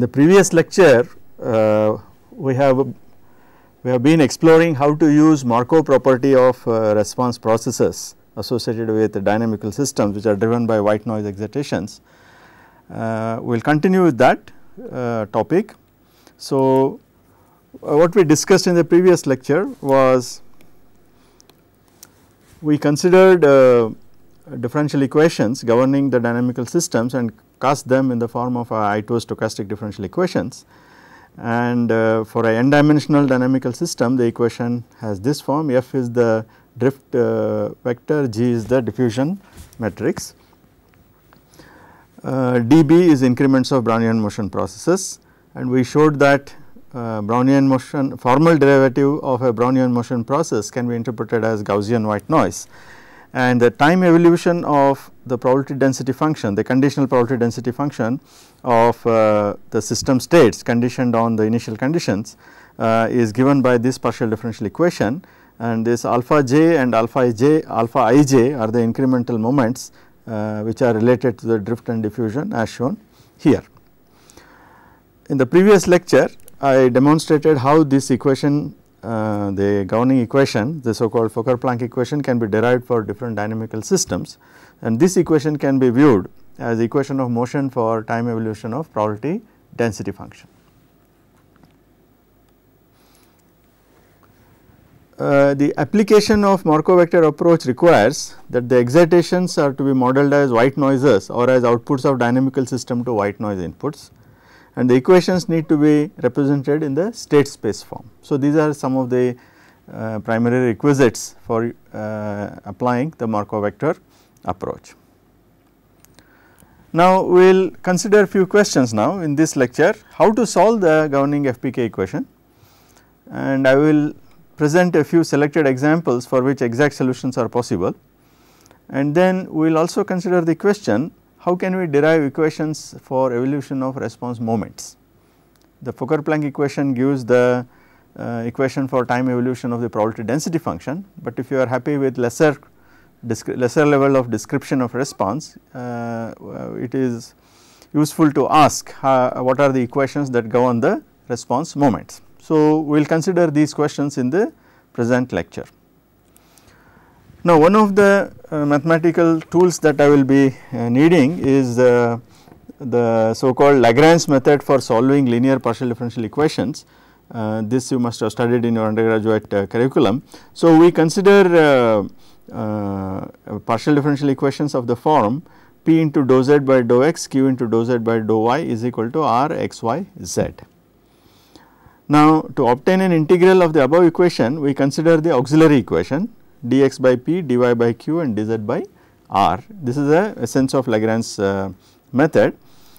in the previous lecture uh, we have we have been exploring how to use Markov property of uh, response processes associated with dynamical systems which are driven by white noise excitations. Uh, we will continue with that uh, topic. So, uh, what we discussed in the previous lecture was we considered uh, differential equations governing the dynamical systems and cast them in the form of stochastic differential equations. And uh, for a n dimensional dynamical system the equation has this form f is the drift uh, vector, g is the diffusion matrix, uh, db is increments of Brownian motion processes and we showed that uh, Brownian motion formal derivative of a Brownian motion process can be interpreted as Gaussian white noise and the time evolution of the probability density function, the conditional probability density function of uh, the system states conditioned on the initial conditions uh, is given by this partial differential equation and this alpha j and alpha j alpha ij are the incremental moments uh, which are related to the drift and diffusion as shown here. In the previous lecture I demonstrated how this equation uh, the governing equation, the so called Fokker-Planck equation can be derived for different dynamical systems and this equation can be viewed as equation of motion for time evolution of probability density function. Uh, the application of Markov vector approach requires that the excitations are to be modeled as white noises or as outputs of dynamical system to white noise inputs and the equations need to be represented in the state space form. So, these are some of the uh, primary requisites for uh, applying the Markov vector approach. Now, we will consider few questions now in this lecture how to solve the governing FPK equation and I will present a few selected examples for which exact solutions are possible and then we will also consider the question how can we derive equations for evolution of response moments? The Fokker-Planck equation gives the uh, equation for time evolution of the probability density function, but if you are happy with lesser lesser level of description of response, uh, it is useful to ask uh, what are the equations that govern the response moments. So, we will consider these questions in the present lecture. Now one of the uh, mathematical tools that I will be uh, needing is uh, the so called Lagrange method for solving linear partial differential equations. Uh, this you must have studied in your undergraduate uh, curriculum. So we consider uh, partial differential equations of the form P into dou z by dou x, Q into dou z by dou y is equal to R x y z. Now to obtain an integral of the above equation we consider the auxiliary equation dx by p, dy by q and dz by r. This is a, a sense of Lagrange's uh, method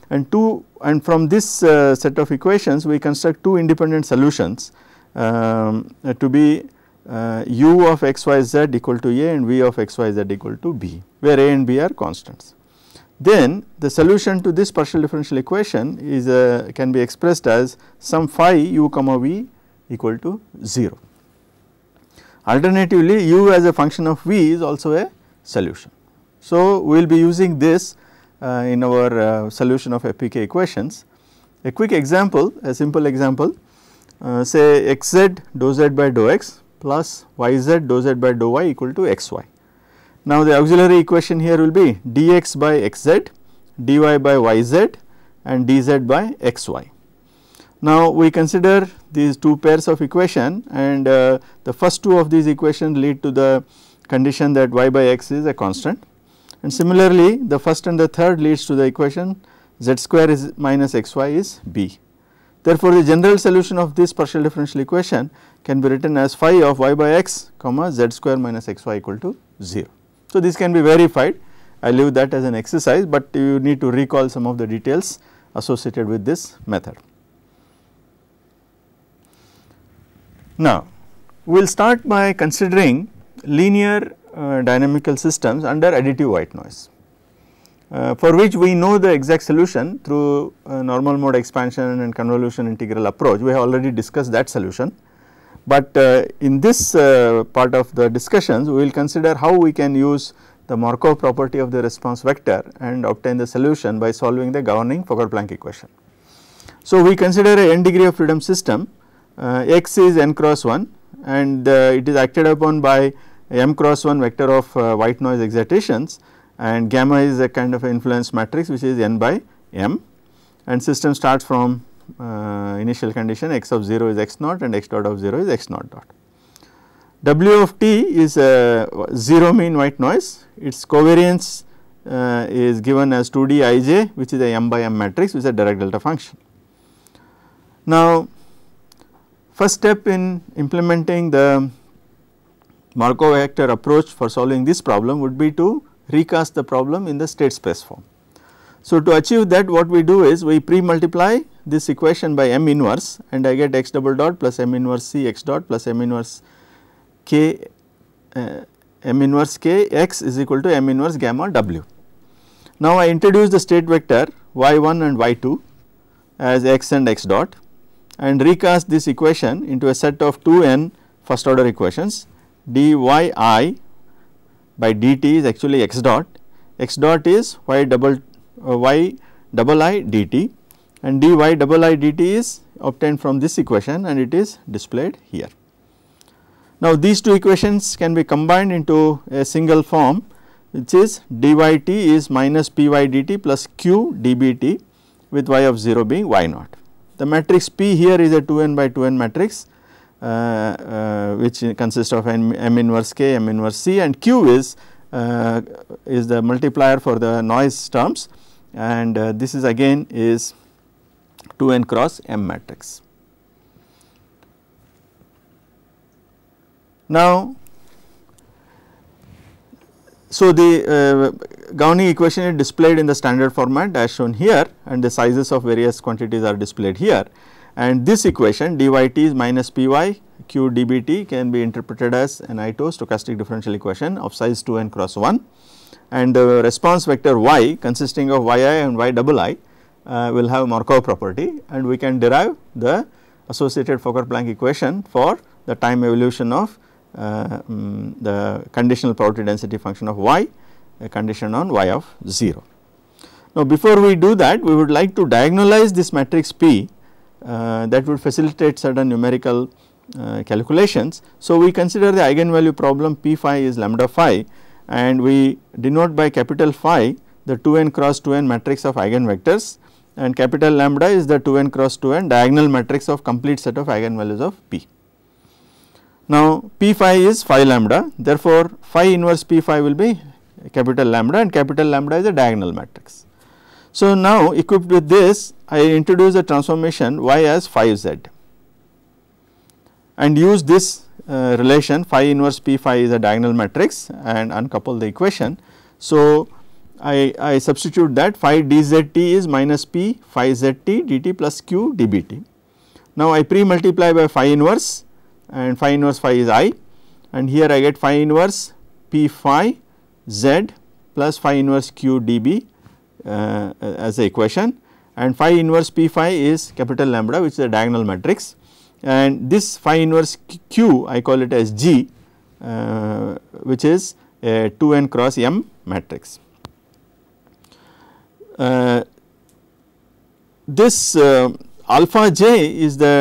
and two and from this uh, set of equations we construct two independent solutions um, uh, to be uh, u of x y z equal to a and v of x y z equal to b where a and b are constants. Then the solution to this partial differential equation is uh, can be expressed as some phi u comma v equal to 0. Alternatively, u as a function of v is also a solution. So, we will be using this uh, in our uh, solution of FPK equations. A quick example, a simple example, uh, say xz dou z by dou x plus yz dou z by dou y equal to xy. Now, the auxiliary equation here will be dx by xz, dy by yz and dz by xy. Now, we consider these two pairs of equation and uh, the first two of these equations lead to the condition that y by x is a constant and similarly the first and the third leads to the equation z square is minus xy is b. Therefore, the general solution of this partial differential equation can be written as phi of y by x comma z square minus xy equal to 0. So, this can be verified I leave that as an exercise, but you need to recall some of the details associated with this method. Now, we will start by considering linear uh, dynamical systems under additive white noise. Uh, for which we know the exact solution through uh, normal mode expansion and convolution integral approach. We have already discussed that solution, but uh, in this uh, part of the discussions we will consider how we can use the Markov property of the response vector and obtain the solution by solving the governing Fokker-Planck equation. So, we consider a n degree of freedom system uh, x is n cross 1 and uh, it is acted upon by m cross 1 vector of uh, white noise excitations and gamma is a kind of influence matrix which is n by m and system starts from uh, initial condition x of 0 is x naught and x dot of 0 is x naught dot. W of t is 0 mean white noise, its covariance uh, is given as 2D ij which is a m by m matrix which is a direct delta function. Now, First step in implementing the Markov vector approach for solving this problem would be to recast the problem in the state space form. So, to achieve that what we do is we pre-multiply this equation by m inverse and I get x double dot plus m inverse c x dot plus m inverse k uh, m inverse k x is equal to m inverse gamma w. Now, I introduce the state vector y 1 and y 2 as x and x dot and recast this equation into a set of 2n first order equations dyi by dt is actually x dot x dot is y double uh, y double i dt and dy double i dt is obtained from this equation and it is displayed here. Now these two equations can be combined into a single form which is dyt is minus py dt plus q dbt with y of 0 being y naught. The matrix P here is a 2n by 2n matrix uh, uh, which consists of M, inverse K, M inverse C and Q is, uh, is the multiplier for the noise terms and uh, this is again is 2n cross M matrix. Now so, the uh, equation is displayed in the standard format as shown here and the sizes of various quantities are displayed here. And this equation dyt is minus py q dbt can be interpreted as an ito stochastic differential equation of size 2 and cross 1. And the response vector y consisting of yi and y double i uh, will have Markov property and we can derive the associated Fokker Planck equation for the time evolution of um, the conditional probability density function of y a condition on y of 0. Now before we do that we would like to diagonalize this matrix P uh, that would facilitate certain numerical uh, calculations. So we consider the eigenvalue problem P phi is lambda phi and we denote by capital phi the 2n cross 2n matrix of eigenvectors and capital lambda is the 2n cross 2n diagonal matrix of complete set of eigenvalues of P. Now, p phi is phi lambda therefore, phi inverse p phi will be capital lambda and capital lambda is a diagonal matrix. So, now equipped with this I introduce the transformation y as phi z and use this uh, relation phi inverse p phi is a diagonal matrix and uncouple the equation. So, I, I substitute that phi dzt is minus p phi zt dt plus q dbt. Now, I pre multiply by phi inverse and phi inverse phi is i and here I get phi inverse p phi z plus phi inverse q db uh, as the equation and phi inverse p phi is capital lambda which is a diagonal matrix and this phi inverse q I call it as g uh, which is a 2n cross m matrix. Uh, this uh, alpha j is the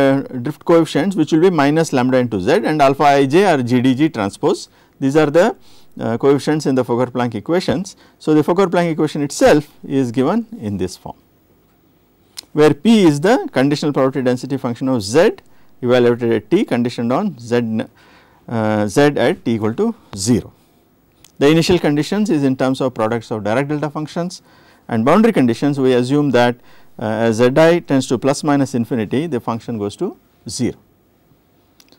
drift coefficients which will be minus lambda into z and alpha ij are gdg transpose these are the uh, coefficients in the Fokker-Planck equations. So, the Fokker-Planck equation itself is given in this form where p is the conditional probability density function of z evaluated at t conditioned on z, uh, z at t equal to 0. The initial conditions is in terms of products of direct delta functions and boundary conditions we assume that uh, z i tends to plus minus infinity the function goes to 0.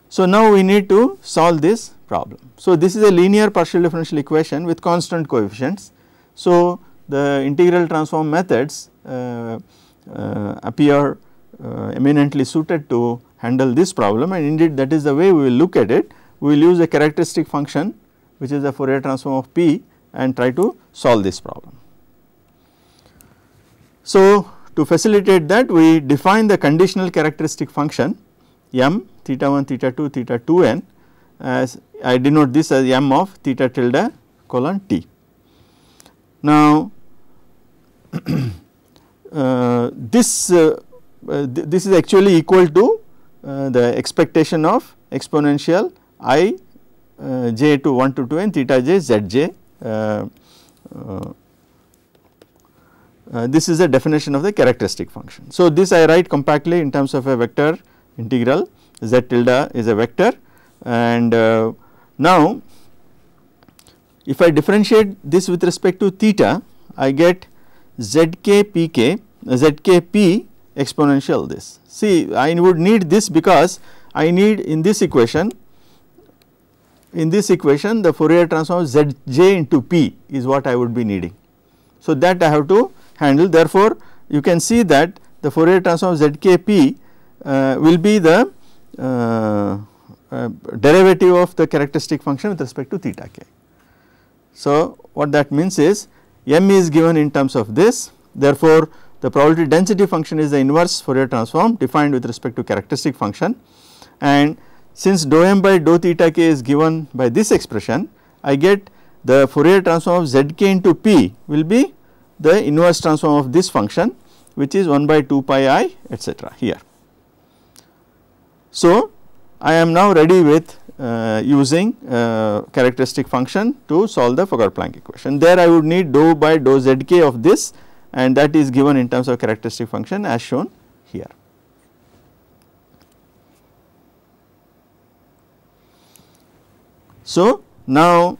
So, now we need to solve this problem. So, this is a linear partial differential equation with constant coefficients. So, the integral transform methods uh, uh, appear uh, eminently suited to handle this problem and indeed that is the way we will look at it. We will use a characteristic function which is the Fourier transform of P and try to solve this problem. So, to facilitate that we define the conditional characteristic function m theta 1 theta 2 theta 2 n as I denote this as m of theta tilde colon t. Now uh, this uh, uh, th this is actually equal to uh, the expectation of exponential i uh, j to 1 to 2 n theta j z j uh, this is the definition of the characteristic function. So, this I write compactly in terms of a vector integral z tilde is a vector and uh, now if I differentiate this with respect to theta I get zk pk uh, exponential this. See I would need this because I need in this equation in this equation the Fourier transform zj into p is what I would be needing. So, that I have to handle. Therefore, you can see that the Fourier transform ZKP uh, will be the uh, uh, derivative of the characteristic function with respect to theta k. So, what that means is m is given in terms of this therefore, the probability density function is the inverse Fourier transform defined with respect to characteristic function and since dou m by dou theta k is given by this expression I get the Fourier transform of zk into p will be the inverse transform of this function which is 1 by 2 pi i etc. here. So, I am now ready with uh, using uh, characteristic function to solve the Fokker-Planck equation. There I would need dou by dou zk of this and that is given in terms of characteristic function as shown here. So, now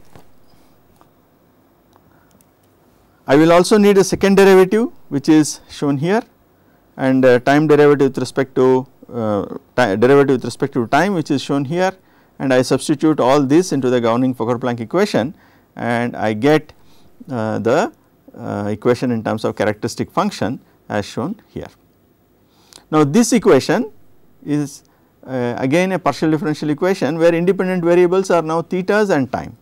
I will also need a second derivative which is shown here and uh, time derivative with respect to uh, derivative with respect to time which is shown here and I substitute all this into the governing Fokker-Planck equation and I get uh, the uh, equation in terms of characteristic function as shown here. Now this equation is uh, again a partial differential equation where independent variables are now thetas and time.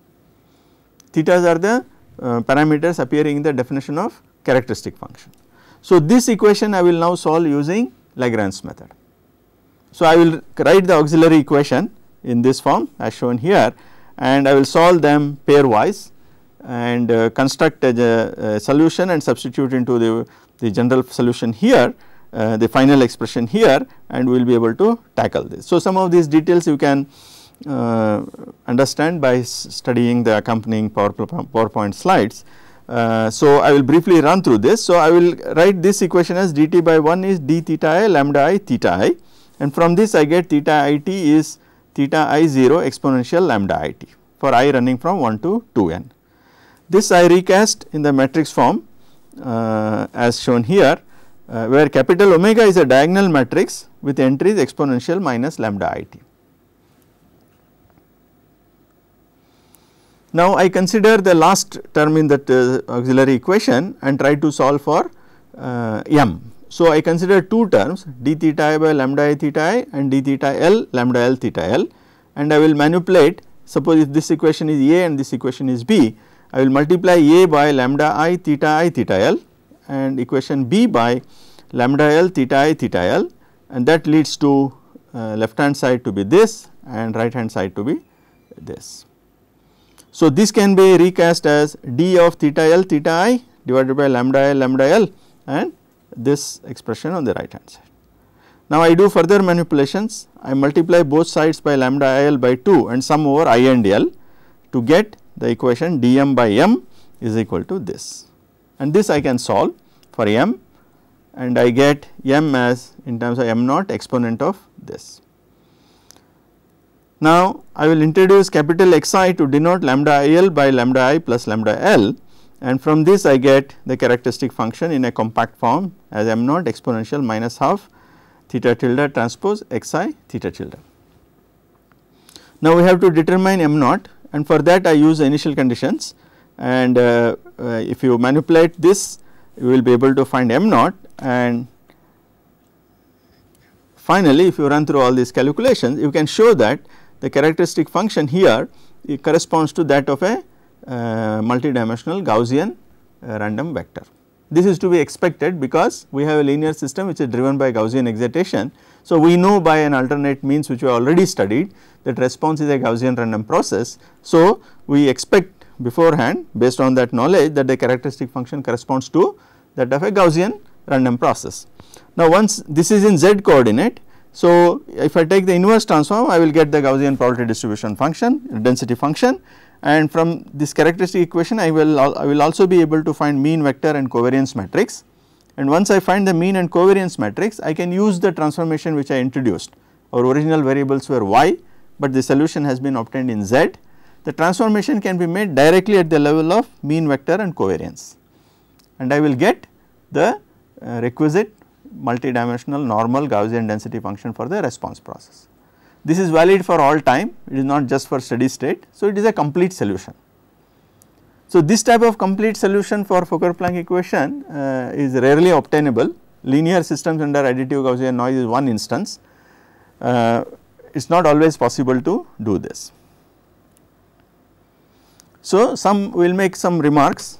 Thetas are the uh, parameters appearing in the definition of characteristic function. So, this equation I will now solve using Lagrange's method. So, I will write the auxiliary equation in this form as shown here and I will solve them pairwise and uh, construct a, a, solution and substitute into the, the general solution here uh, the final expression here and we will be able to tackle this. So, some of these details you can uh, understand by studying the accompanying PowerPoint slides. Uh, so, I will briefly run through this. So, I will write this equation as dt by 1 is d theta i lambda i theta i and from this I get theta i t is theta i 0 exponential lambda i t for i running from 1 to 2 n. This I recast in the matrix form uh, as shown here uh, where capital omega is a diagonal matrix with entries exponential minus lambda i t. Now, I consider the last term in that uh, auxiliary equation and try to solve for uh, m. So, I consider two terms d theta i by lambda i theta i and d theta l lambda l theta l and I will manipulate suppose if this equation is a and this equation is b, I will multiply a by lambda i theta i theta l and equation b by lambda l theta i theta l and that leads to uh, left hand side to be this and right hand side to be this. So, this can be recast as d of theta l theta i divided by lambda l lambda l and this expression on the right hand side. Now, I do further manipulations I multiply both sides by lambda i l by 2 and sum over i and l to get the equation dm by m is equal to this and this I can solve for m and I get m as in terms of m naught exponent of this. Now, I will introduce capital Xi to denote lambda IL by lambda I plus lambda L and from this I get the characteristic function in a compact form as m naught exponential minus half theta tilde transpose Xi theta tilde. Now, we have to determine m naught and for that I use the initial conditions and uh, uh, if you manipulate this you will be able to find m naught and finally, if you run through all these calculations you can show that the characteristic function here corresponds to that of a uh, multidimensional Gaussian uh, random vector. This is to be expected because we have a linear system which is driven by Gaussian excitation. So, we know by an alternate means which we already studied that response is a Gaussian random process. So, we expect beforehand based on that knowledge that the characteristic function corresponds to that of a Gaussian random process. Now, once this is in z coordinate so, if I take the inverse transform I will get the Gaussian probability distribution function density function and from this characteristic equation I will I will also be able to find mean vector and covariance matrix and once I find the mean and covariance matrix I can use the transformation which I introduced our original variables were y but the solution has been obtained in z the transformation can be made directly at the level of mean vector and covariance and I will get the uh, requisite multidimensional normal Gaussian density function for the response process. This is valid for all time, it is not just for steady state. So, it is a complete solution. So, this type of complete solution for Fokker-Planck equation uh, is rarely obtainable. Linear systems under additive Gaussian noise is one instance. Uh, it is not always possible to do this. So, some we will make some remarks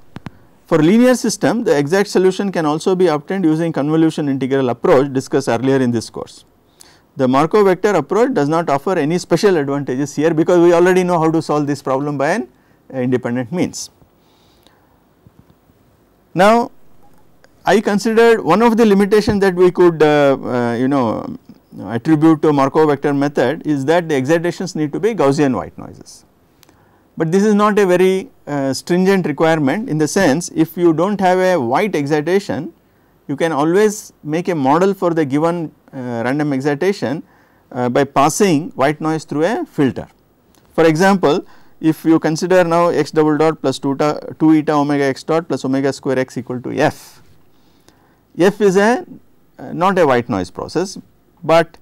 for linear system, the exact solution can also be obtained using convolution integral approach discussed earlier in this course. The Markov vector approach does not offer any special advantages here because we already know how to solve this problem by an independent means. Now, I considered one of the limitation that we could uh, uh, you know attribute to Markov vector method is that the excitations need to be Gaussian white noises but this is not a very uh, stringent requirement in the sense if you do not have a white excitation you can always make a model for the given uh, random excitation uh, by passing white noise through a filter. For example, if you consider now x double dot plus 2, ta, 2 eta omega x dot plus omega square x equal to f. f is a uh, not a white noise process, but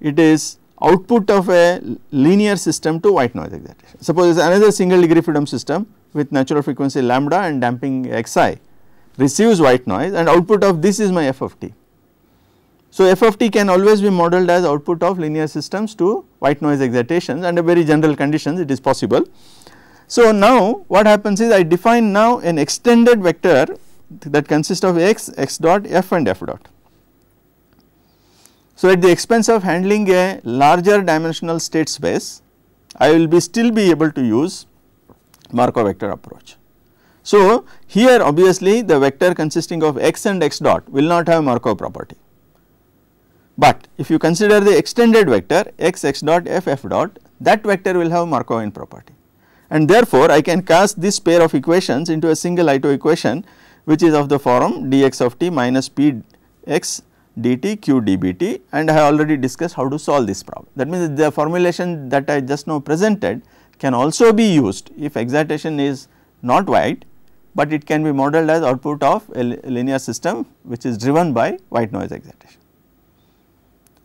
it is output of a linear system to white noise excitation. Suppose another single degree freedom system with natural frequency lambda and damping xi receives white noise and output of this is my f of t. So, f of t can always be modeled as output of linear systems to white noise excitations under very general conditions it is possible. So, now what happens is I define now an extended vector that consists of x, x dot, f and f dot. So, at the expense of handling a larger dimensional state space, I will be still be able to use Markov vector approach. So, here obviously the vector consisting of x and x dot will not have Markov property. But if you consider the extended vector x x dot f f dot that vector will have Markovian property and therefore I can cast this pair of equations into a single Ito equation which is of the form dx of t minus p x dt q dbt and I have already discussed how to solve this problem. That means, the formulation that I just now presented can also be used if excitation is not white, but it can be modeled as output of a linear system which is driven by white noise excitation.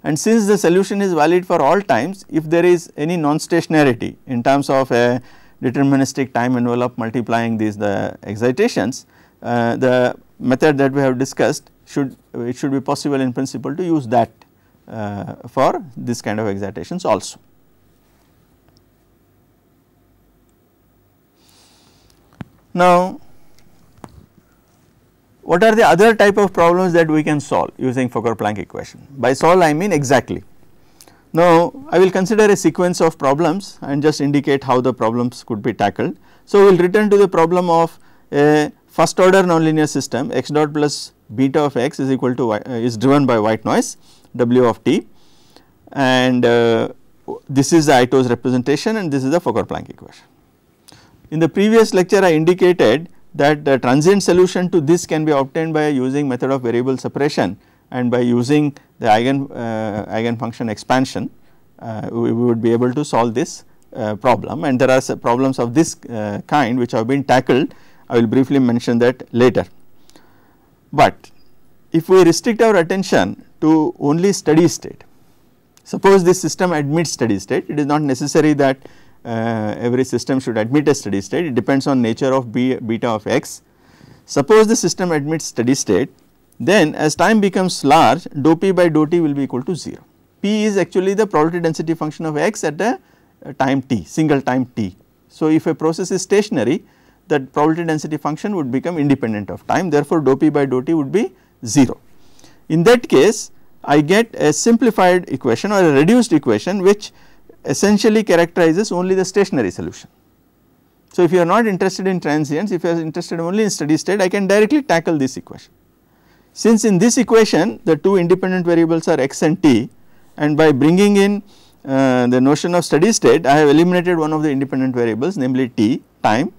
And since the solution is valid for all times, if there is any non-stationarity in terms of a deterministic time envelope multiplying these the excitations, uh, the method that we have discussed should it should be possible in principle to use that uh, for this kind of excitations also. Now, what are the other type of problems that we can solve using Fokker-Planck equation? By solve I mean exactly. Now, I will consider a sequence of problems and just indicate how the problems could be tackled. So, we will return to the problem of a first order nonlinear system x dot plus beta of x is equal to y, uh, is driven by white noise w of t and uh, this is the Ito's representation and this is the Fokker-Planck equation. In the previous lecture I indicated that the transient solution to this can be obtained by using method of variable separation and by using the eigen uh, eigenfunction expansion uh, we, we, would be able to solve this uh, problem and there are problems of this uh, kind which have been tackled I will briefly mention that later. But if we restrict our attention to only steady state, suppose this system admits steady state, it is not necessary that uh, every system should admit a steady state, it depends on nature of B, beta of x. Suppose the system admits steady state, then as time becomes large, dou p by dou t will be equal to 0. p is actually the probability density function of x at a, a time t, single time t. So, if a process is stationary, that probability density function would become independent of time therefore dou p by dou t would be 0. In that case I get a simplified equation or a reduced equation which essentially characterizes only the stationary solution. So, if you are not interested in transients if you are interested only in steady state I can directly tackle this equation. Since in this equation the two independent variables are x and t and by bringing in uh, the notion of steady state I have eliminated one of the independent variables namely t time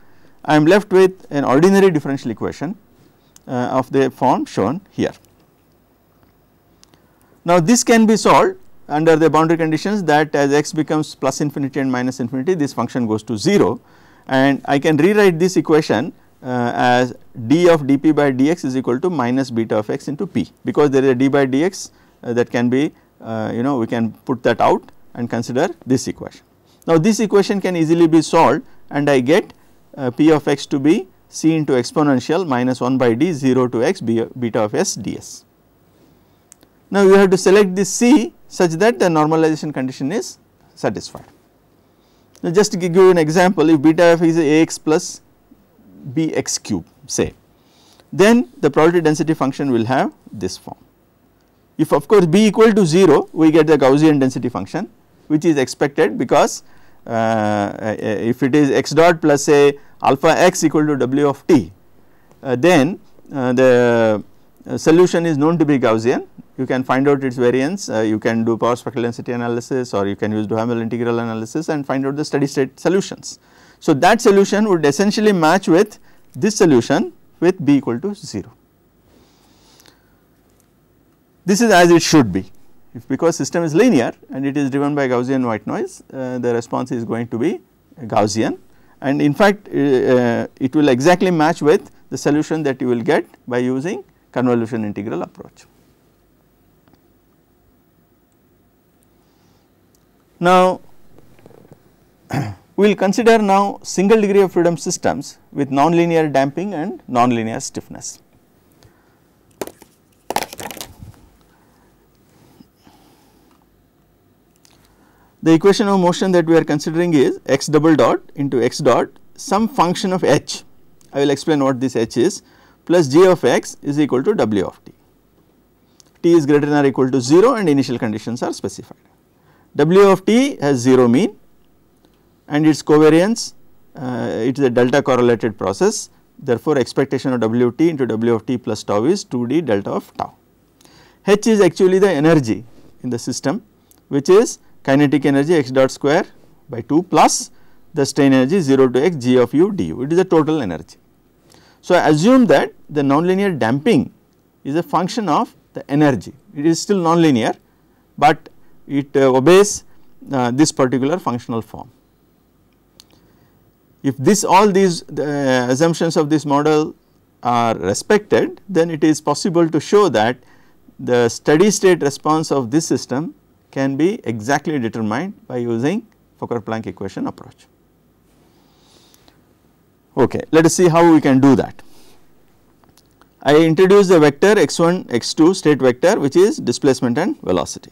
I am left with an ordinary differential equation uh, of the form shown here. Now, this can be solved under the boundary conditions that as x becomes plus infinity and minus infinity this function goes to 0 and I can rewrite this equation uh, as d of dp by dx is equal to minus beta of x into p because there is a d by dx uh, that can be uh, you know we can put that out and consider this equation. Now, this equation can easily be solved and I get uh, p of x to be c into exponential minus 1 by d 0 to x beta of s ds. Now, you have to select this c such that the normalization condition is satisfied. Now, just to give you an example if beta f is ax plus bx cube say then the probability density function will have this form. If of course b equal to 0 we get the Gaussian density function which is expected because uh, uh, if it is x dot plus a alpha x equal to w of t, uh, then the solution is known to be Gaussian. You can find out its variance, you can do power spectral density analysis or you can use Duhamel integral analysis and find out the steady state solutions. So, that solution would essentially match with this solution with b equal to 0. This is as it should be. If because system is linear and it is driven by Gaussian white noise, uh, the response is going to be Gaussian and in fact, uh, uh it will exactly match with the solution that you will get by using convolution integral approach. Now, we will consider now single degree of freedom systems with nonlinear damping and nonlinear stiffness. The equation of motion that we are considering is x double dot into x dot some function of h, I will explain what this h is plus g of x is equal to w of t. t is greater than or equal to 0 and initial conditions are specified. w of t has 0 mean and its covariance uh, it is a delta correlated process therefore expectation of w t into w of t plus tau is 2 d delta of tau. h is actually the energy in the system which is kinetic energy x dot square by 2 plus the strain energy 0 to x g of u du it is the total energy. So, I assume that the nonlinear damping is a function of the energy it is still nonlinear, but it uh, obeys uh, this particular functional form. If this all these the assumptions of this model are respected then it is possible to show that the steady state response of this system can be exactly determined by using Fokker-Planck equation approach. Okay, let us see how we can do that. I introduce the vector x1, x2 state vector which is displacement and velocity.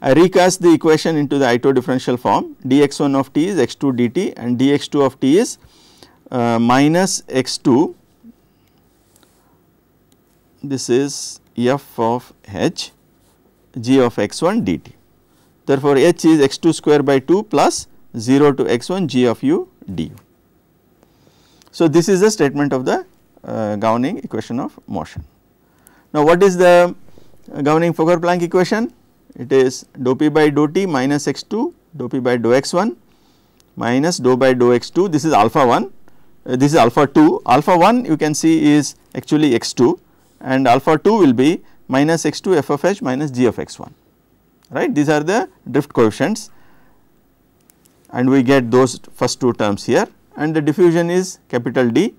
I recast the equation into the ito differential form dx1 of t is x2 dt and dx2 of t is uh, minus x2 this is f of h g of x1 dt. Therefore, h is x2 square by 2 plus 0 to x1 g of u du. So, this is the statement of the uh, governing equation of motion. Now, what is the governing Fokker-Planck equation? It is dou p by dou t minus x2 dou p by dou x1 minus dou by dou x2 this is alpha 1 uh, this is alpha 2 alpha 1 you can see is actually x2 and alpha 2 will be minus x2 f of h minus g of x1 right these are the drift coefficients and we get those first two terms here and the diffusion is capital D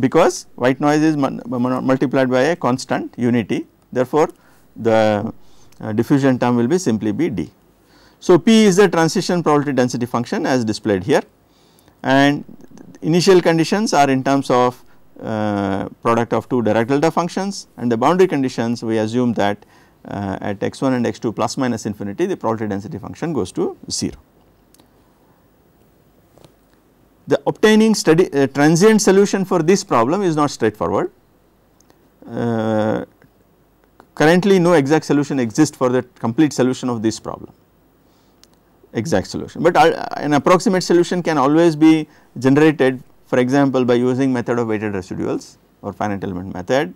because white noise is multiplied by a constant unity therefore the uh, diffusion term will be simply be D. So, P is the transition probability density function as displayed here and initial conditions are in terms of uh, product of two direct delta functions and the boundary conditions we assume that uh, at x1 and x2 plus minus infinity the probability density function goes to 0. The obtaining steady uh, transient solution for this problem is not straightforward. Uh, currently no exact solution exists for the complete solution of this problem exact solution but uh, an approximate solution can always be generated for example, by using method of weighted residuals or finite element method,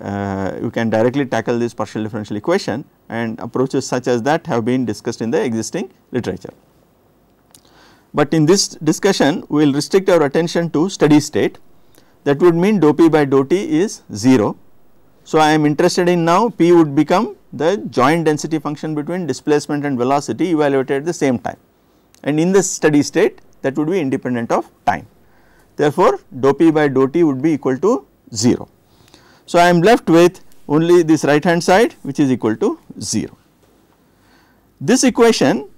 uh, you can directly tackle this partial differential equation and approaches such as that have been discussed in the existing literature. But in this discussion, we will restrict our attention to steady state that would mean dou p by dou t is 0. So, I am interested in now p would become the joint density function between displacement and velocity evaluated at the same time and in the steady state that would be independent of time. Therefore, dou p by dou t would be equal to 0. So, I am left with only this right hand side which is equal to 0. This equation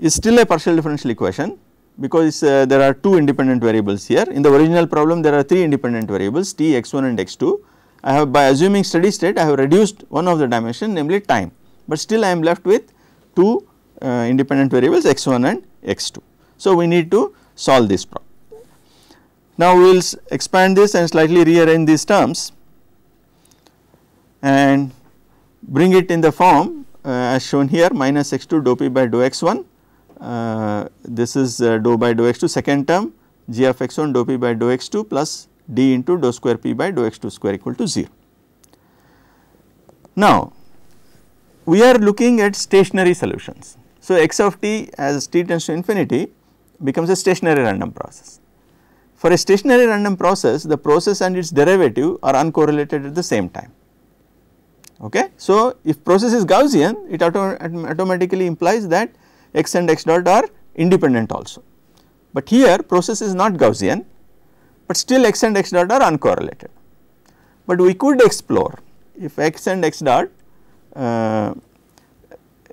is still a partial differential equation because uh, there are two independent variables here. In the original problem there are three independent variables t, x1 and x2. I have by assuming steady state I have reduced one of the dimension namely time but still I am left with two uh, independent variables x1 and x2. So, we need to solve this problem. Now, we will expand this and slightly rearrange these terms and bring it in the form uh, as shown here minus x 2 dou p by dou x 1. Uh, this is uh, dou by dou x 2 second term g of x 1 dou p by dou x 2 plus d into dou square p by dou x 2 square equal to 0. Now, we are looking at stationary solutions. So, x of t as t tends to infinity becomes a stationary random process. For a stationary random process, the process and its derivative are uncorrelated at the same time. Okay? So, if process is Gaussian, it auto automatically implies that x and x dot are independent also. But here process is not Gaussian, but still x and x dot are uncorrelated. But we could explore if x and x dot, uh,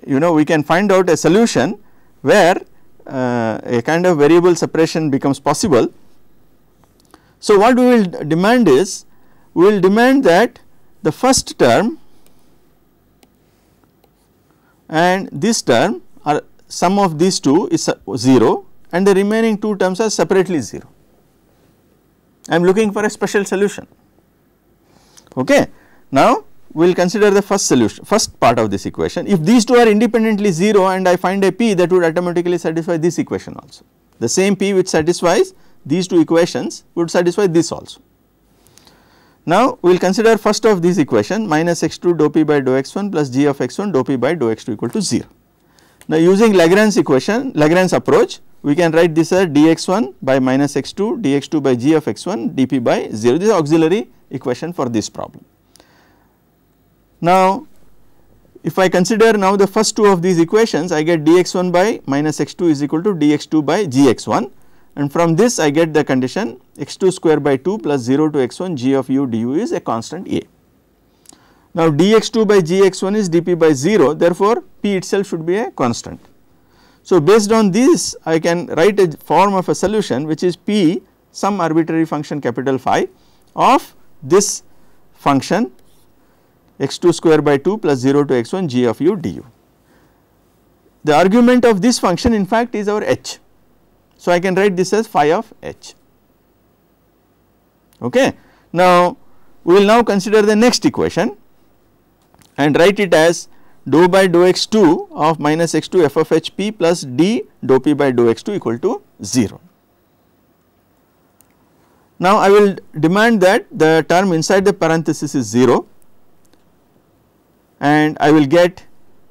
you know we can find out a solution where uh, a kind of variable separation becomes possible so, what we will demand is we will demand that the first term and this term are sum of these two is 0 and the remaining two terms are separately 0. I am looking for a special solution. Okay. Now, we will consider the first solution first part of this equation if these two are independently 0 and I find a p that would automatically satisfy this equation also the same p which satisfies these two equations would satisfy this also. Now, we will consider first of this equation minus x2 dou p by dou x1 plus g of x1 dou p by dou x2 equal to 0. Now, using Lagrange equation, Lagrange approach, we can write this as dx1 by minus x2 dx2 by g of x1 dp by 0. This is auxiliary equation for this problem. Now, if I consider now the first two of these equations, I get dx1 by minus x2 is equal to dx2 by gx1 and from this I get the condition x2 square by 2 plus 0 to x1 g of u du is a constant A. Now, dx2 by gx1 is dp by 0 therefore, p itself should be a constant. So, based on this I can write a form of a solution which is p some arbitrary function capital phi of this function x2 square by 2 plus 0 to x1 g of u du. The argument of this function in fact is our h so, I can write this as phi of h. Okay. Now, we will now consider the next equation and write it as dou by dou x 2 of minus x 2 f of h p plus d dou p by dou x 2 equal to 0. Now, I will demand that the term inside the parenthesis is 0 and I will get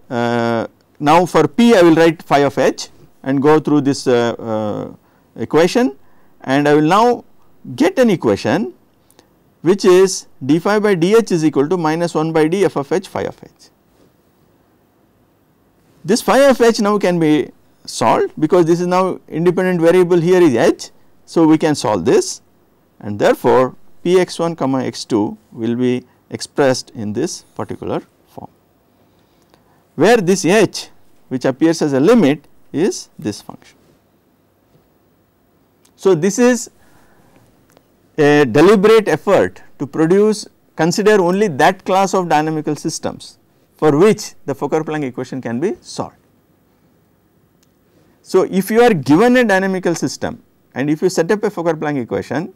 uh, now for p I will write phi of h and go through this uh, uh, equation and I will now get an equation which is d phi by dh is equal to minus 1 by d f of h phi of h. This phi of h now can be solved because this is now independent variable here is h. So, we can solve this and therefore, p x 1 comma x 2 will be expressed in this particular form where this h which appears as a limit is this function. So, this is a deliberate effort to produce consider only that class of dynamical systems for which the Fokker-Planck equation can be solved. So, if you are given a dynamical system and if you set up a Fokker-Planck equation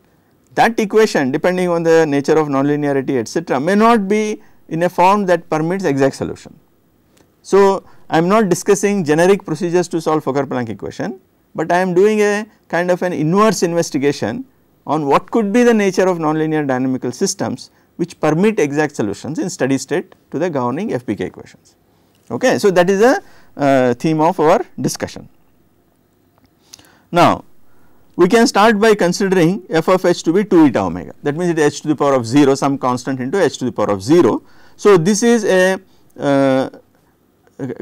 that equation depending on the nature of nonlinearity etc., may not be in a form that permits exact solution. So, I am not discussing generic procedures to solve Fokker-Planck equation, but I am doing a kind of an inverse investigation on what could be the nature of nonlinear dynamical systems which permit exact solutions in steady state to the governing FPK equations. Okay. So, that is a uh, theme of our discussion. Now, we can start by considering f of h to be 2 eta omega that means it is h to the power of 0 some constant into h to the power of 0. So, this is a uh,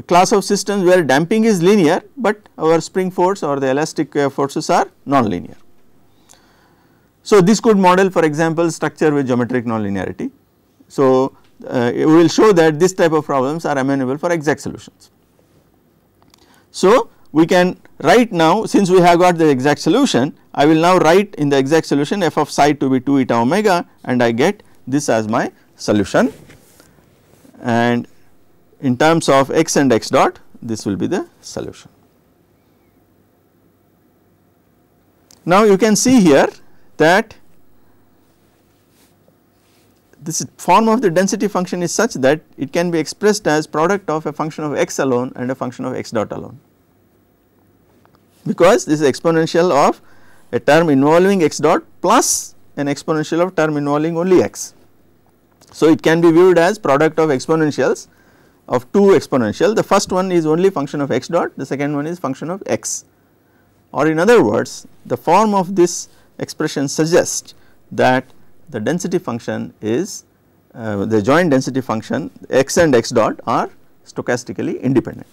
class of systems where damping is linear, but our spring force or the elastic uh, forces are non-linear. So, this could model for example structure with geometric nonlinearity. So, uh, we will show that this type of problems are amenable for exact solutions. So, we can write now since we have got the exact solution I will now write in the exact solution f of psi to be 2 eta omega and I get this as my solution and in terms of x and x dot this will be the solution. Now, you can see here that this form of the density function is such that it can be expressed as product of a function of x alone and a function of x dot alone because this is exponential of a term involving x dot plus an exponential of term involving only x. So, it can be viewed as product of exponentials of 2 exponential. The first one is only function of x dot, the second one is function of x or in other words the form of this expression suggests that the density function is uh, the joint density function x and x dot are stochastically independent.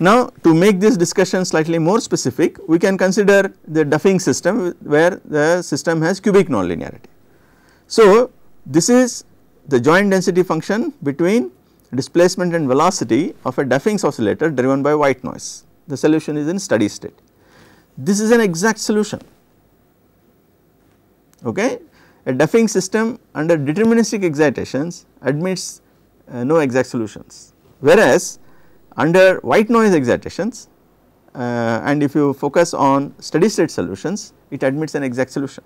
Now, to make this discussion slightly more specific, we can consider the Duffing system where the system has cubic nonlinearity. So, this is the joint density function between displacement and velocity of a Duffing's oscillator driven by white noise. The solution is in steady state. This is an exact solution. Okay? A Duffing system under deterministic excitations admits uh, no exact solutions, whereas under white noise excitations uh, and if you focus on steady state solutions, it admits an exact solution.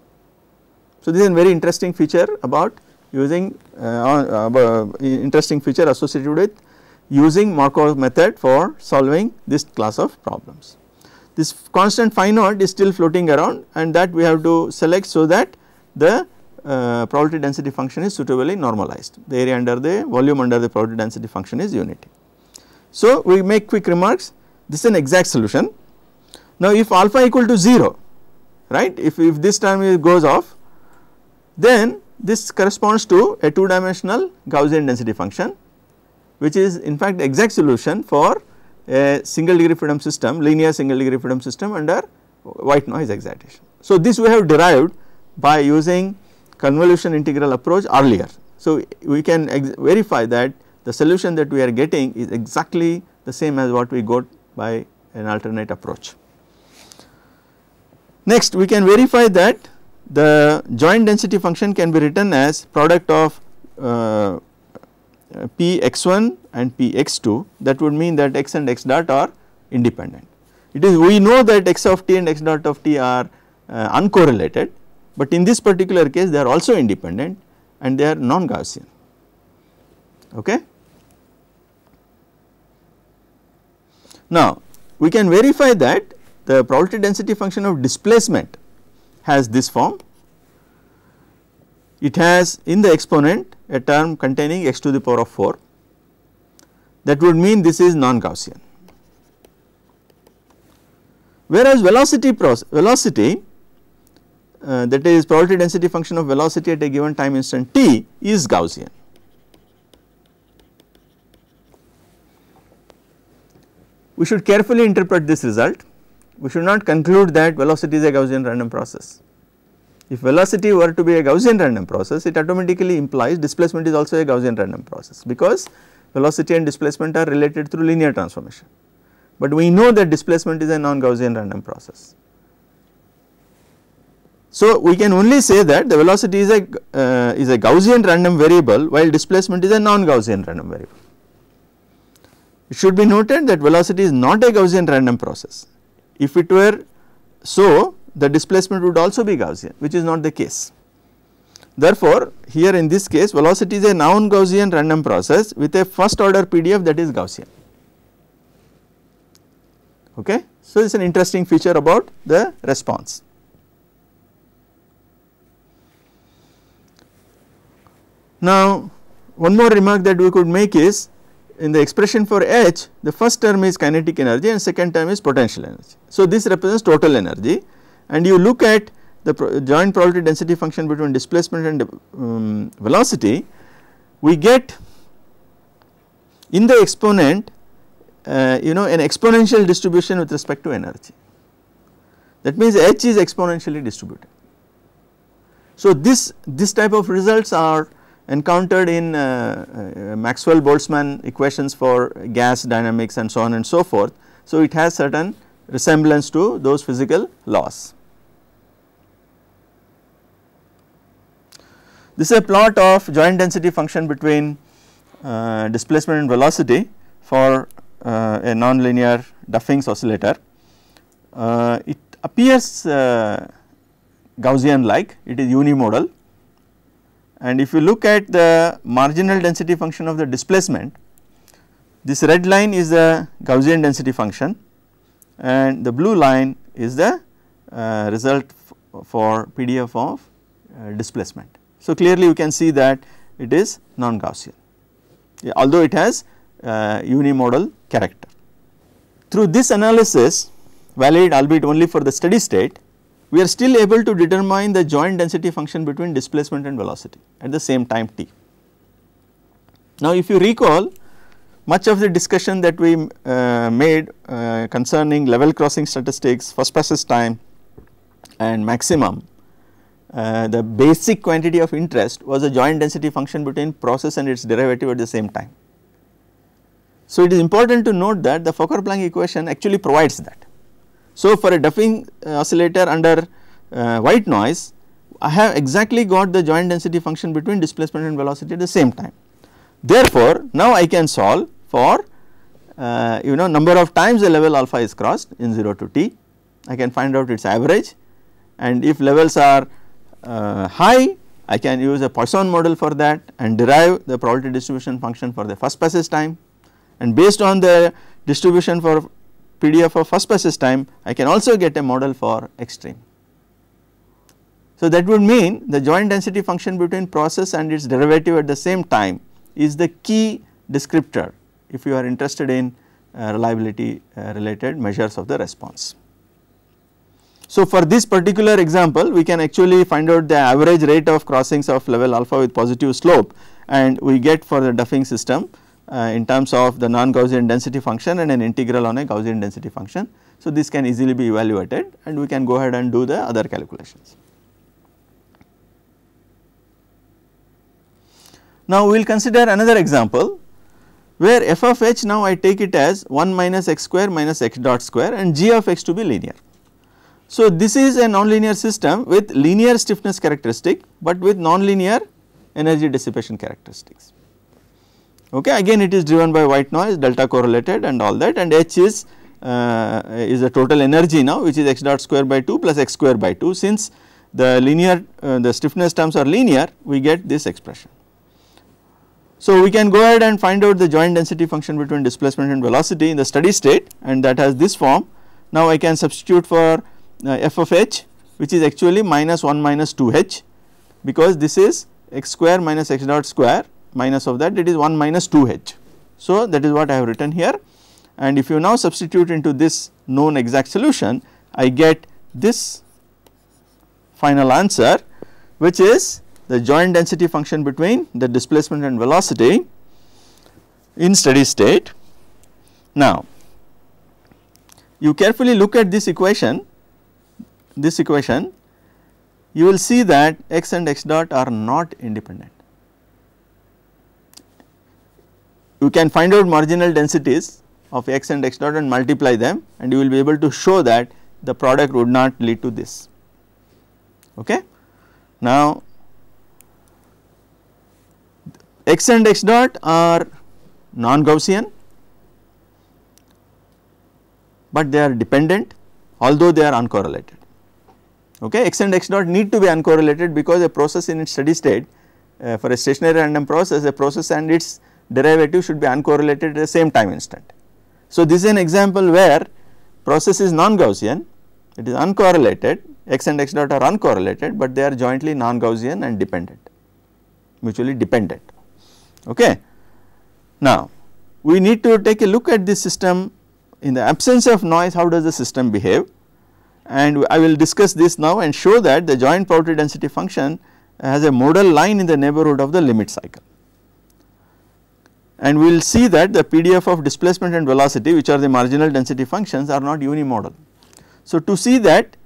So, this is a very interesting feature about using uh, uh, uh interesting feature associated with using Markov method for solving this class of problems. This constant phi naught is still floating around and that we have to select so that the uh, probability density function is suitably normalized. The area under the volume under the probability density function is unity. So, we make quick remarks this is an exact solution. Now, if alpha equal to 0 right if, if this term goes off then this corresponds to a two dimensional Gaussian density function which is in fact exact solution for a single degree freedom system linear single degree freedom system under white noise excitation. So, this we have derived by using convolution integral approach earlier. So, we can verify that the solution that we are getting is exactly the same as what we got by an alternate approach. Next we can verify that the joint density function can be written as product of uh, p x1 and p x2 that would mean that x and x dot are independent. It is we know that x of t and x dot of t are uh, uncorrelated but in this particular case they are also independent and they are non-Gaussian okay. Now we can verify that the probability density function of displacement has this form. It has in the exponent a term containing x to the power of 4 that would mean this is non-Gaussian. Whereas velocity process, velocity uh, that is probability density function of velocity at a given time instant t is Gaussian. We should carefully interpret this result we should not conclude that velocity is a Gaussian random process. If velocity were to be a Gaussian random process, it automatically implies displacement is also a Gaussian random process because velocity and displacement are related through linear transformation. But we know that displacement is a non-Gaussian random process. So we can only say that the velocity is a uh, is a Gaussian random variable while displacement is a non-Gaussian random variable. It should be noted that velocity is not a Gaussian random process. If it were so, the displacement would also be Gaussian which is not the case. Therefore, here in this case velocity is a non-Gaussian random process with a first order PDF that is Gaussian. Okay. So, it is an interesting feature about the response. Now, one more remark that we could make is in the expression for H, the first term is kinetic energy and second term is potential energy. So, this represents total energy and you look at the pro joint probability density function between displacement and um, velocity, we get in the exponent uh, you know an exponential distribution with respect to energy. That means H is exponentially distributed. So, this, this type of results are encountered in uh, uh, Maxwell Boltzmann equations for gas dynamics and so on and so forth. So, it has certain resemblance to those physical laws. This is a plot of joint density function between uh, displacement and velocity for uh, a nonlinear Duffing's oscillator. Uh, it appears uh, Gaussian like, it is unimodal and if you look at the marginal density function of the displacement, this red line is the Gaussian density function and the blue line is the uh, result for PDF of uh, displacement. So, clearly you can see that it is non-Gaussian yeah, although it has uh, unimodal character. Through this analysis valid albeit only for the steady state we are still able to determine the joint density function between displacement and velocity at the same time t. Now, if you recall much of the discussion that we uh, made uh, concerning level crossing statistics, first passage time and maximum, uh, the basic quantity of interest was a joint density function between process and its derivative at the same time. So, it is important to note that the Fokker-Planck equation actually provides that so, for a Duffing uh, oscillator under uh, white noise, I have exactly got the joint density function between displacement and velocity at the same time. Therefore, now I can solve for uh, you know number of times the level alpha is crossed in 0 to t. I can find out its average and if levels are uh, high I can use a Poisson model for that and derive the probability distribution function for the first passage time and based on the distribution for PDF of first process time I can also get a model for extreme. So that would mean the joint density function between process and its derivative at the same time is the key descriptor if you are interested in uh, reliability uh, related measures of the response. So for this particular example we can actually find out the average rate of crossings of level alpha with positive slope and we get for the duffing system uh, in terms of the non-Gaussian density function and an integral on a Gaussian density function. So, this can easily be evaluated and we can go ahead and do the other calculations. Now, we will consider another example where f of h now I take it as 1 minus x square minus x dot square and g of x to be linear. So, this is a nonlinear system with linear stiffness characteristic, but with nonlinear energy dissipation characteristics okay again it is driven by white noise delta correlated and all that and h is uh, is the total energy now which is x dot square by 2 plus x square by 2 since the linear uh, the stiffness terms are linear we get this expression. So we can go ahead and find out the joint density function between displacement and velocity in the steady state and that has this form. Now I can substitute for uh, f of h which is actually minus 1 minus 2 h because this is x square minus x dot square minus of that it is 1 minus 2h. So, that is what I have written here and if you now substitute into this known exact solution I get this final answer which is the joint density function between the displacement and velocity in steady state. Now, you carefully look at this equation, this equation you will see that x and x dot are not independent. you can find out marginal densities of x and x dot and multiply them and you will be able to show that the product would not lead to this. Okay. Now, x and x dot are non-Gaussian, but they are dependent although they are uncorrelated. Okay. x and x dot need to be uncorrelated because a process in its steady state uh, for a stationary random process a process and its derivative should be uncorrelated at the same time instant. So, this is an example where process is non-Gaussian, it is uncorrelated, x and x dot are uncorrelated, but they are jointly non-Gaussian and dependent, mutually dependent. Okay. Now, we need to take a look at this system in the absence of noise, how does the system behave? And I will discuss this now and show that the joint probability density function has a modal line in the neighborhood of the limit cycle and we will see that the PDF of displacement and velocity which are the marginal density functions are not unimodal. So, to see that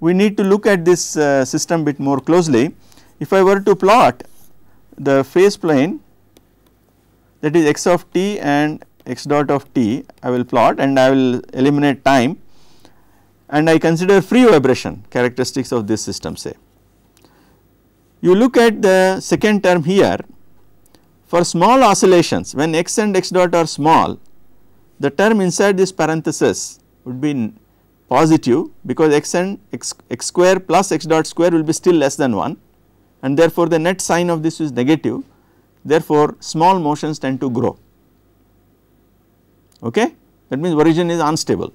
we need to look at this uh, system bit more closely. If I were to plot the phase plane that is x of t and x dot of t I will plot and I will eliminate time and I consider free vibration characteristics of this system say. You look at the second term here for small oscillations when x and x dot are small the term inside this parenthesis would be positive because x and x, x square plus x dot square will be still less than 1 and therefore the net sign of this is negative therefore small motions tend to grow okay that means origin is unstable.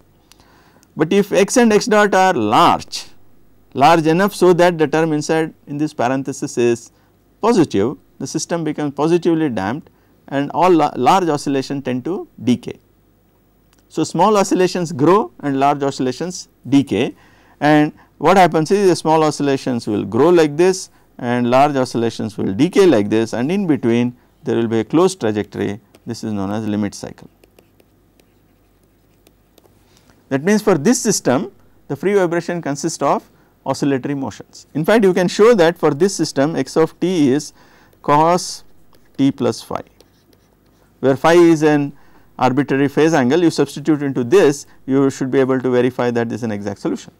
But if x and x dot are large large enough so that the term inside in this parenthesis is positive the system becomes positively damped and all la large oscillations tend to decay. So, small oscillations grow and large oscillations decay and what happens is the small oscillations will grow like this and large oscillations will decay like this and in between there will be a closed trajectory this is known as limit cycle. That means for this system the free vibration consists of oscillatory motions. In fact, you can show that for this system x of t is cos t plus phi where phi is an arbitrary phase angle you substitute into this you should be able to verify that this is an exact solution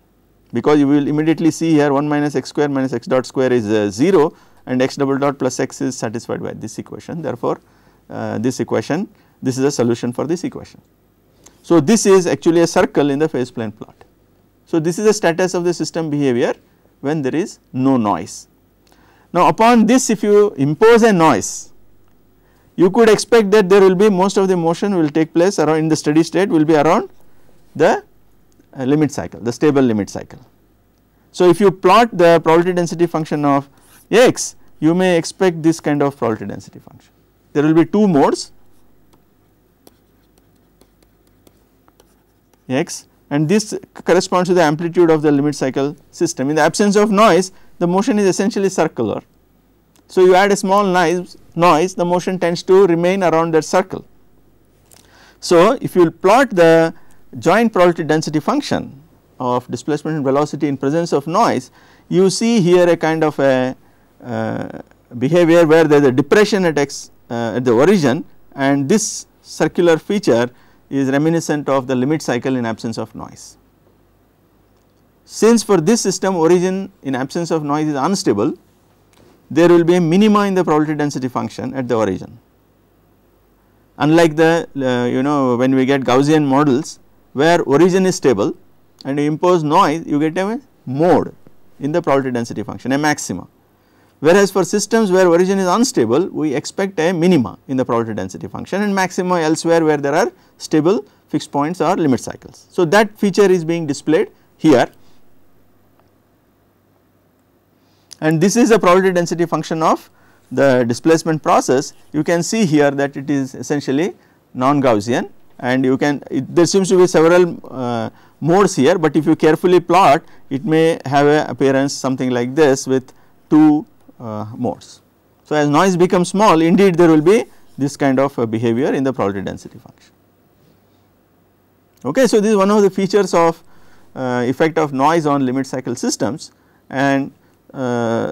because you will immediately see here 1 minus x square minus x dot square is uh, 0 and x double dot plus x is satisfied by this equation therefore uh, this equation this is a solution for this equation. So this is actually a circle in the phase plane plot. So this is the status of the system behavior when there is no noise now upon this if you impose a noise you could expect that there will be most of the motion will take place around in the steady state will be around the uh, limit cycle the stable limit cycle. So if you plot the probability density function of x you may expect this kind of probability density function. There will be two modes x and this corresponds to the amplitude of the limit cycle system. In the absence of noise the motion is essentially circular. So, you add a small noise, noise the motion tends to remain around that circle. So, if you plot the joint probability density function of displacement and velocity in presence of noise, you see here a kind of a uh, behavior where there is a depression at x uh, at the origin and this circular feature is reminiscent of the limit cycle in absence of noise. Since for this system origin in absence of noise is unstable, there will be a minima in the probability density function at the origin. Unlike the uh, you know when we get Gaussian models where origin is stable and you impose noise you get a mode in the probability density function a maxima. Whereas for systems where origin is unstable we expect a minima in the probability density function and maxima elsewhere where there are stable fixed points or limit cycles. So that feature is being displayed here and this is the probability density function of the displacement process you can see here that it is essentially non-Gaussian and you can it, there seems to be several uh, modes here but if you carefully plot it may have a appearance something like this with two uh, modes. So, as noise becomes small indeed there will be this kind of uh, behavior in the probability density function. Okay, so, this is one of the features of uh, effect of noise on limit cycle systems and uh,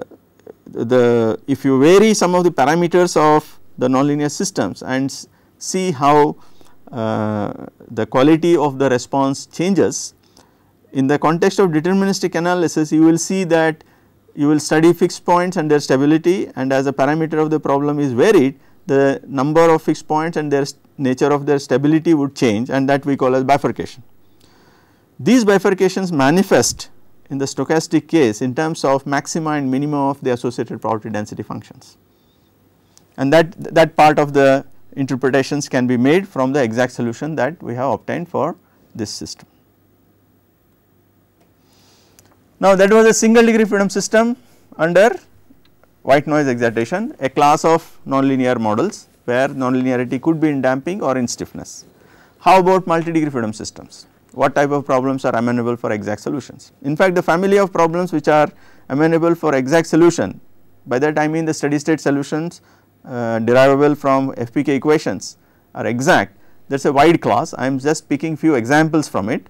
the if you vary some of the parameters of the nonlinear systems and see how uh, the quality of the response changes. In the context of deterministic analysis you will see that you will study fixed points and their stability and as a parameter of the problem is varied the number of fixed points and their nature of their stability would change and that we call as bifurcation. These bifurcations manifest in the stochastic case in terms of maxima and minima of the associated probability density functions. And that, that part of the interpretations can be made from the exact solution that we have obtained for this system. Now that was a single degree freedom system under white noise excitation, a class of nonlinear models where nonlinearity could be in damping or in stiffness. How about multi-degree freedom systems? what type of problems are amenable for exact solutions. In fact, the family of problems which are amenable for exact solution, by that I mean the steady state solutions uh, derivable from FPK equations are exact, that is a wide class, I am just picking few examples from it.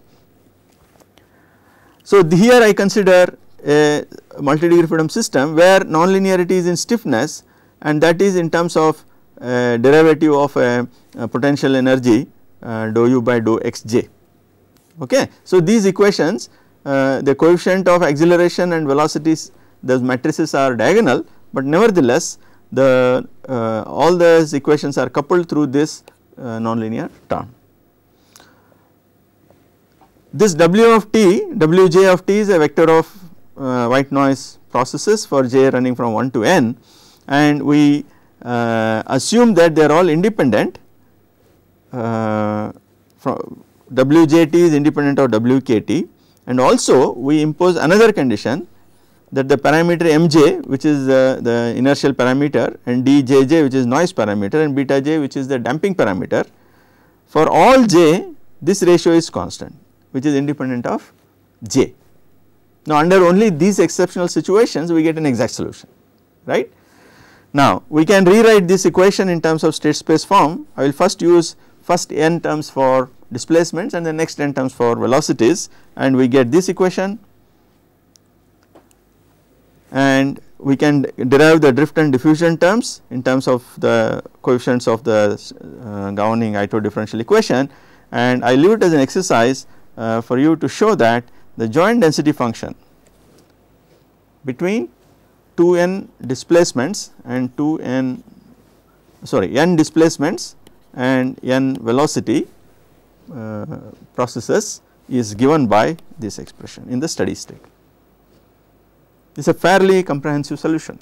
So, here I consider a multi-degree freedom system where nonlinearity is in stiffness and that is in terms of uh, derivative of a, a potential energy uh, dou u by dou x j. Okay. So, these equations uh, the coefficient of acceleration and velocities those matrices are diagonal, but nevertheless the uh, all these equations are coupled through this uh, nonlinear term. This W of t, Wj of t is a vector of uh, white noise processes for j running from 1 to n and we uh, assume that they are all independent uh, from WJT is independent of WKT and also we impose another condition that the parameter Mj which is uh, the inertial parameter and Djj which is noise parameter and beta j which is the damping parameter for all j this ratio is constant which is independent of j. Now under only these exceptional situations we get an exact solution right. Now we can rewrite this equation in terms of state space form I will first use first n terms for displacements and the next 10 terms for velocities and we get this equation and we can derive the drift and diffusion terms in terms of the coefficients of the uh, governing Ito differential equation and I leave it as an exercise uh, for you to show that the joint density function between 2n displacements and 2n sorry n displacements and n velocity uh, processes is given by this expression in the steady state. This is a fairly comprehensive solution,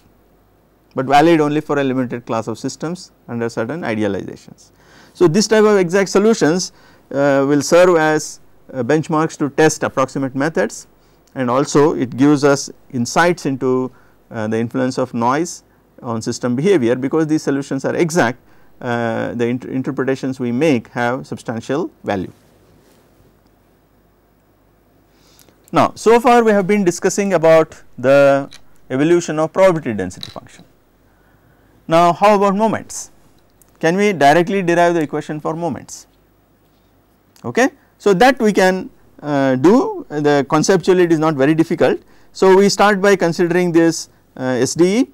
but valid only for a limited class of systems under certain idealizations. So, this type of exact solutions uh, will serve as uh, benchmarks to test approximate methods and also it gives us insights into uh, the influence of noise on system behavior because these solutions are exact uh, the inter interpretations we make have substantial value. Now, so far we have been discussing about the evolution of probability density function. Now, how about moments? Can we directly derive the equation for moments? Okay. So, that we can uh, do the conceptually it is not very difficult. So, we start by considering this uh, SDE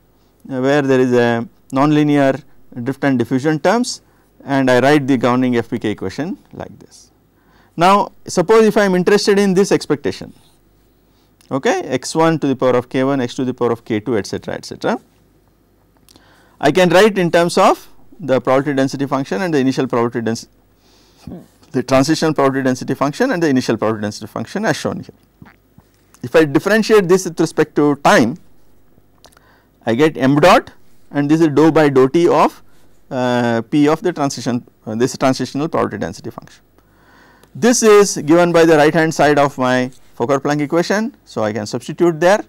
uh, where there is a nonlinear drift and diffusion terms and I write the governing FPK equation like this. Now suppose if I am interested in this expectation okay x1 to the power of k1 x to the power of k2 etc etc. I can write in terms of the probability density function and the initial probability density the transitional probability density function and the initial probability density function as shown here. If I differentiate this with respect to time I get m dot and this is dou by dou t of uh, p of the transition uh, this transitional probability density function. This is given by the right hand side of my Fokker-Planck equation. So, I can substitute there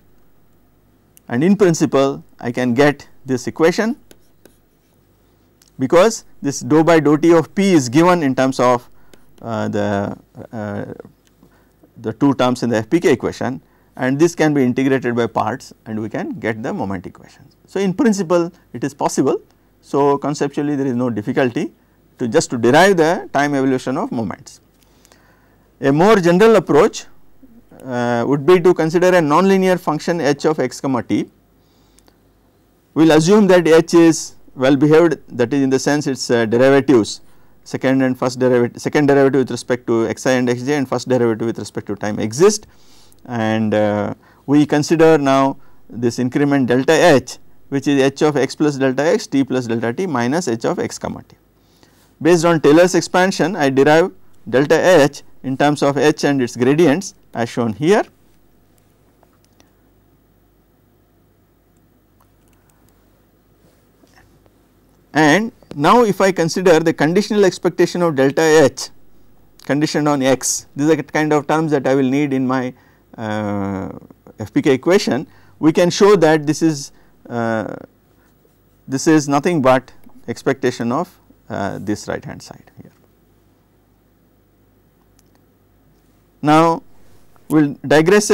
and in principle I can get this equation because this dou by dou t of p is given in terms of uh, the, uh, the two terms in the FPK equation and this can be integrated by parts and we can get the moment equation. So, in principle it is possible. So, conceptually there is no difficulty to just to derive the time evolution of moments. A more general approach uh, would be to consider a nonlinear function h of x comma t. We will assume that h is well behaved that is in the sense its uh, derivatives second and first derivative second derivative with respect to xi and xj and first derivative with respect to time exist and uh, we consider now this increment delta h which is h of x plus delta x t plus delta t minus h of x comma t. Based on Taylor's expansion I derive delta h in terms of h and its gradients as shown here. And now if I consider the conditional expectation of delta h conditioned on x, these are the kind of terms that I will need in my uh, FPK equation, we can show that this is uh, this is nothing but expectation of uh, this right hand side here. Now, we will digress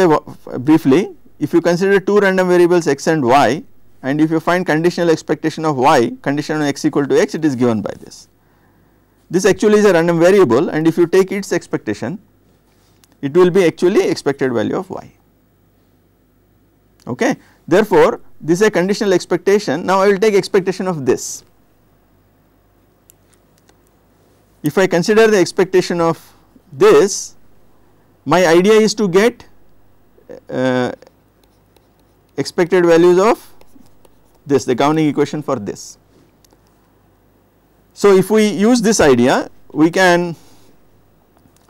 briefly if you consider two random variables x and y and if you find conditional expectation of y condition on x equal to x it is given by this. This actually is a random variable and if you take its expectation it will be actually expected value of y okay. Therefore, this is a conditional expectation. Now, I will take expectation of this. If I consider the expectation of this, my idea is to get uh, expected values of this, the governing equation for this. So, if we use this idea, we can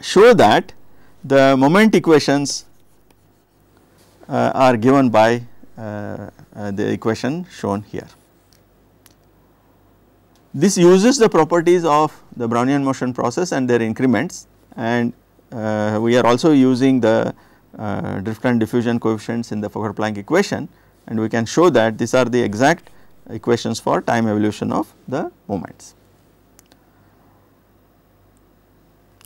show that the moment equations uh, are given by uh, uh, the equation shown here. This uses the properties of the Brownian motion process and their increments and uh, we are also using the uh, drift and diffusion coefficients in the Fokker-Planck equation and we can show that these are the exact equations for time evolution of the moments.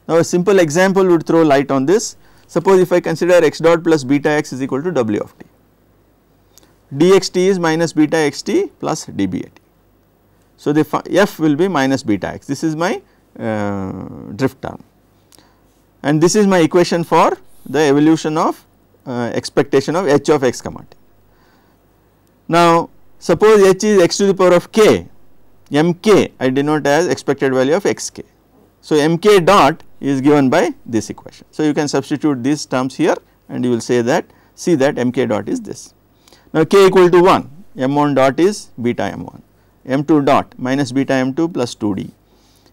Now a simple example would throw light on this. Suppose if I consider x dot plus beta x is equal to w of t dxt is minus beta xt plus dbat. So, the f will be minus beta x this is my uh, drift term and this is my equation for the evolution of uh, expectation of h of x comma t. Now, suppose h is x to the power of k mk I denote as expected value of xk. So, mk dot is given by this equation. So, you can substitute these terms here and you will say that see that mk dot is this. Now, k equal to 1 m1 dot is beta m1 m2 dot minus beta m2 plus 2d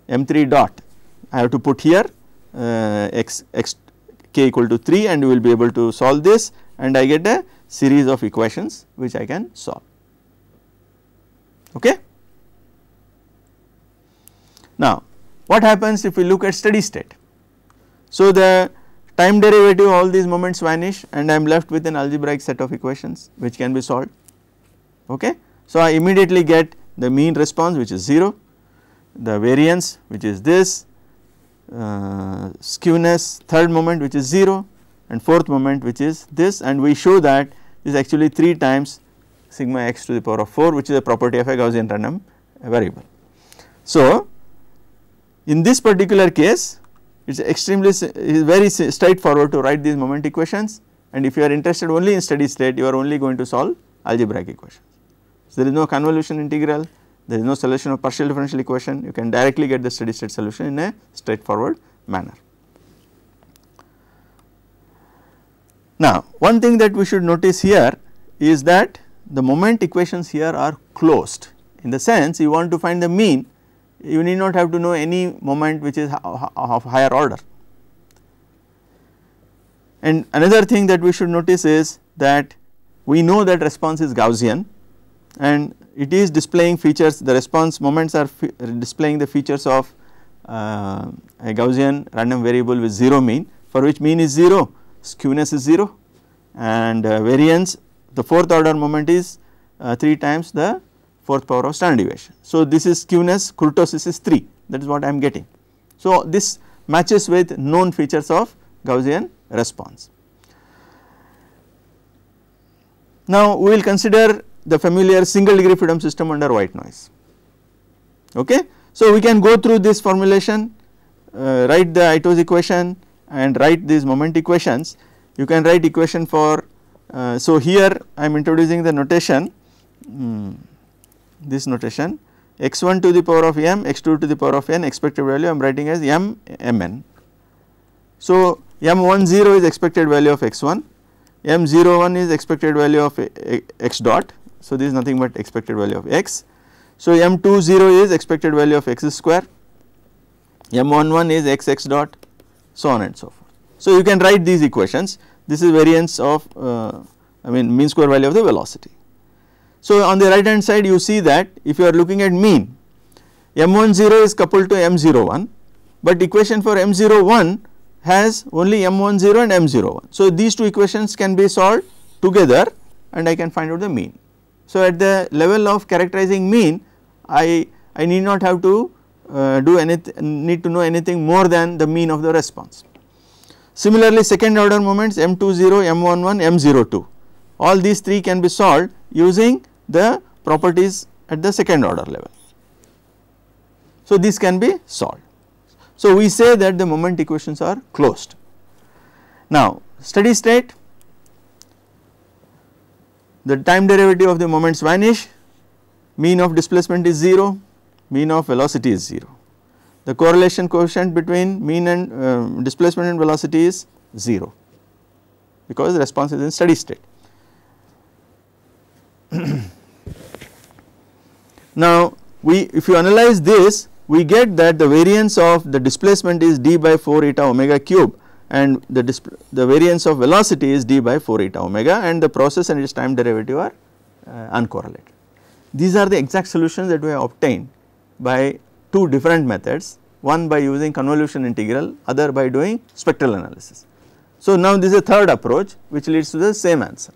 m3 dot I have to put here uh, x x k equal to 3 and we will be able to solve this and I get a series of equations which I can solve. Okay. Now, what happens if we look at steady state? So, the time derivative all these moments vanish and I am left with an algebraic set of equations which can be solved okay. So I immediately get the mean response which is 0, the variance which is this, uh, skewness third moment which is 0 and fourth moment which is this and we show that is actually 3 times sigma x to the power of 4 which is a property of a Gaussian random variable. So in this particular case it is extremely is very straightforward to write these moment equations and if you are interested only in steady state you are only going to solve algebraic equations. So, there is no convolution integral, there is no solution of partial differential equation you can directly get the steady state solution in a straightforward manner. Now, one thing that we should notice here is that the moment equations here are closed in the sense you want to find the mean you need not have to know any moment which is of higher order. And another thing that we should notice is that we know that response is Gaussian and it is displaying features the response moments are displaying the features of uh, a Gaussian random variable with 0 mean for which mean is 0 skewness is 0 and uh, variance the fourth order moment is uh, 3 times the 4th power of standard deviation. So, this is skewness kurtosis is 3 that is what I am getting. So, this matches with known features of Gaussian response. Now, we will consider the familiar single degree freedom system under white noise. Okay? So, we can go through this formulation, uh, write the Ito's equation and write these moment equations. You can write equation for, uh, so here I am introducing the notation. Hmm, this notation x1 to the power of m, x2 to the power of n expected value I am writing as m mn. So, m10 is expected value of x1, m01 is expected value of x dot. So, this is nothing but expected value of x. So, m20 is expected value of x square, m11 is x x dot so on and so forth. So, you can write these equations this is variance of uh, I mean mean square value of the velocity. So, on the right hand side you see that if you are looking at mean M10 is coupled to M01 but equation for M01 has only M10 and M01. So, these two equations can be solved together and I can find out the mean. So, at the level of characterizing mean I, I need not have to uh, do anything need to know anything more than the mean of the response. Similarly, second order moments M20, M11, M02 all these three can be solved using the properties at the second order level. So, this can be solved. So, we say that the moment equations are closed. Now, steady state the time derivative of the moments vanish, mean of displacement is 0, mean of velocity is 0. The correlation coefficient between mean and uh, displacement and velocity is 0 because the response is in steady state. Now we if you analyze this we get that the variance of the displacement is d by 4 eta omega cube and the, the variance of velocity is d by 4 eta omega and the process and its time derivative are uh, uncorrelated. These are the exact solutions that we have obtained by two different methods one by using convolution integral other by doing spectral analysis. So now this is a third approach which leads to the same answer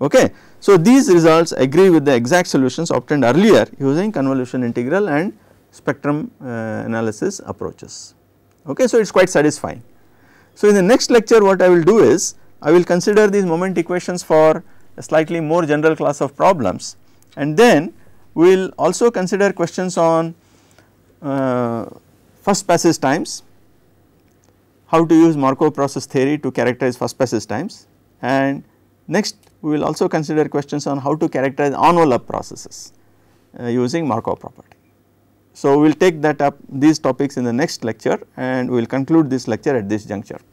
okay. So, these results agree with the exact solutions obtained earlier using convolution integral and spectrum uh, analysis approaches. Okay, so, it is quite satisfying. So, in the next lecture what I will do is I will consider these moment equations for a slightly more general class of problems and then we will also consider questions on uh, first passage times, how to use Markov process theory to characterize first passage times and next we will also consider questions on how to characterize envelope processes uh, using Markov property. So, we will take that up these topics in the next lecture and we will conclude this lecture at this juncture.